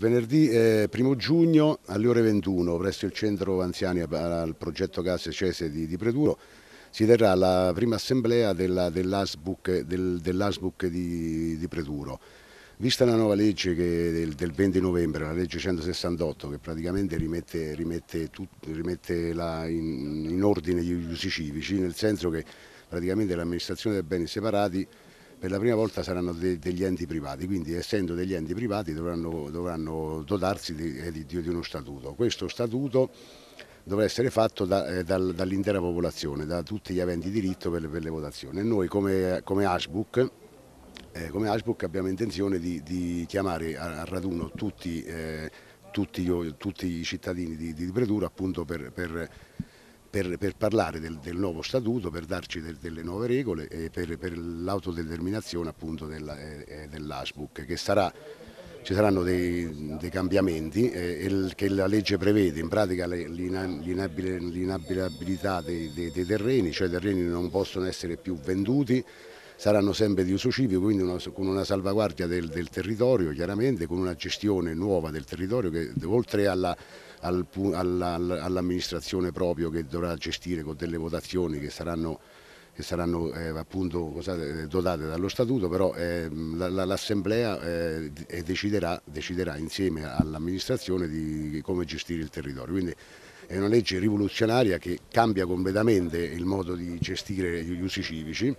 Venerdì eh, 1 giugno alle ore 21 presso il centro anziani al progetto Casse Cese di, di, Preduro si terrà la prima assemblea dell'ASBUC dell del, dell di, di, Preduro. Vista la nuova legge del, del, 20 novembre, la legge 168, che praticamente rimette, rimette, tut, rimette la, in, in ordine gli usi civici, nel senso che praticamente l'amministrazione dei beni separati per la prima volta saranno de, degli enti privati, quindi essendo degli enti privati dovranno, dovranno dotarsi eh, di, di, di, uno statuto. Questo statuto dovrà essere fatto da, eh, dal, dall'intera popolazione, da tutti gli aventi diritto per, per le votazioni. E noi come, come Ashbook eh, abbiamo intenzione di, di chiamare a, a, raduno tutti, eh, tutti, tutti i cittadini di, di Bredura appunto per, per per, per parlare del, del, nuovo statuto, per darci del, delle nuove regole e per, per l'autodeterminazione appunto eh, eh, dell'ASBUC eh, che sarà ci saranno dei, dei cambiamenti eh, che la legge prevede, in pratica l'inabilità dei, dei, dei terreni, cioè i terreni non possono essere più venduti saranno sempre di uso civico, quindi una, con una salvaguardia del, del, territorio chiaramente, con una gestione nuova del territorio che oltre alla, all'amministrazione proprio che dovrà gestire con delle votazioni che saranno che saranno eh, appunto eh, dotate dallo statuto, però eh, l'Assemblea eh, deciderà, deciderà, insieme all'amministrazione di come gestire il territorio. Quindi è una legge rivoluzionaria che cambia completamente il modo di gestire gli usi civici.